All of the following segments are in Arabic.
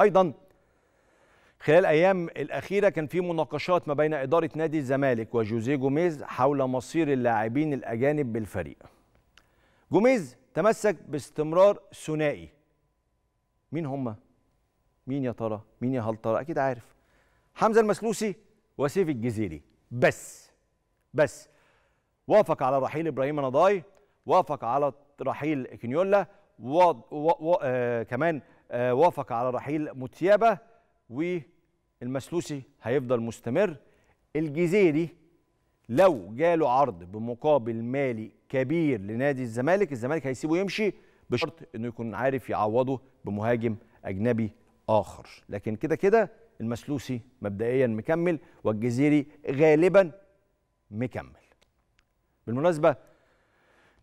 ايضا خلال الايام الاخيره كان في مناقشات ما بين اداره نادي الزمالك وجوزيه جوميز حول مصير اللاعبين الاجانب بالفريق جوميز تمسك باستمرار ثنائي مين هم مين يا ترى مين يا هل ترى اكيد عارف حمزه المسلوسي وسيف الجزيري بس بس وافق على رحيل ابراهيم نضاي وافق على رحيل كنيولا و... و... و... آه كمان آه، وافق على رحيل متيابة والمسلوسي هيفضل مستمر الجزيري لو جاله عرض بمقابل مالي كبير لنادي الزمالك الزمالك هيسيبه يمشي بشرط انه يكون عارف يعوضه بمهاجم اجنبي اخر لكن كده كده المسلوسي مبدئيا مكمل والجزيري غالبا مكمل بالمناسبه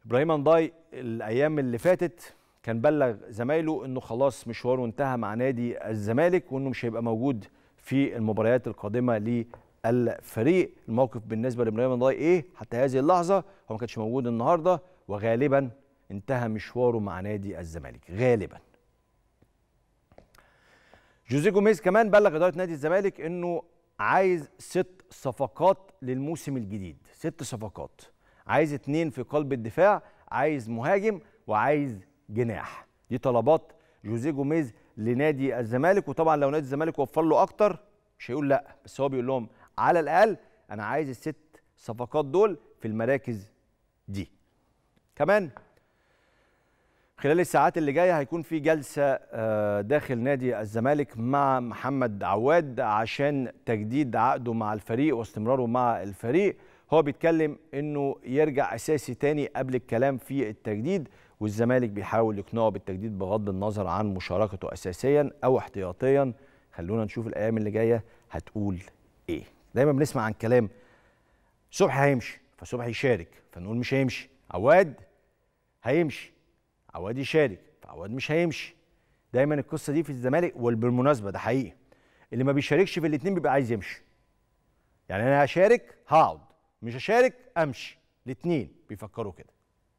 ابراهيم انضاي الايام اللي فاتت كان بلغ زمايله انه خلاص مشواره انتهى مع نادي الزمالك وانه مش هيبقى موجود في المباريات القادمه للفريق الموقف بالنسبه لابراهيم النضاي ايه حتى هذه اللحظه هو ما كانش موجود النهارده وغالبا انتهى مشواره مع نادي الزمالك غالبا جوزيه جوميز كمان بلغ اداره نادي الزمالك انه عايز ست صفقات للموسم الجديد ست صفقات عايز اتنين في قلب الدفاع عايز مهاجم وعايز جناح دي طلبات جوزيه جوميز لنادي الزمالك وطبعا لو نادي الزمالك وفر له اكتر مش هيقول لا بس هو بيقول لهم على الاقل انا عايز الست صفقات دول في المراكز دي كمان خلال الساعات اللي جايه هيكون في جلسه آه، داخل نادي الزمالك مع محمد عواد عشان تجديد عقده مع الفريق واستمراره مع الفريق هو بيتكلم انه يرجع اساسي تاني قبل الكلام في التجديد والزمالك بيحاول يقنعه بالتجديد بغض النظر عن مشاركته اساسيا او احتياطيا خلونا نشوف الايام اللي جايه هتقول ايه دايما بنسمع عن كلام صبحي هيمشي فصبحي يشارك فنقول مش هيمشي عواد هيمشي عواد يشارك فعواد مش هيمشي دايما القصه دي في الزمالك وبالمناسبه ده حقيقي اللي ما بيشاركش في الاثنين بيبقى عايز يمشي يعني انا هشارك هقعد مش هشارك امشي الاثنين بيفكروا كده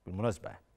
بالمناسبه يعني.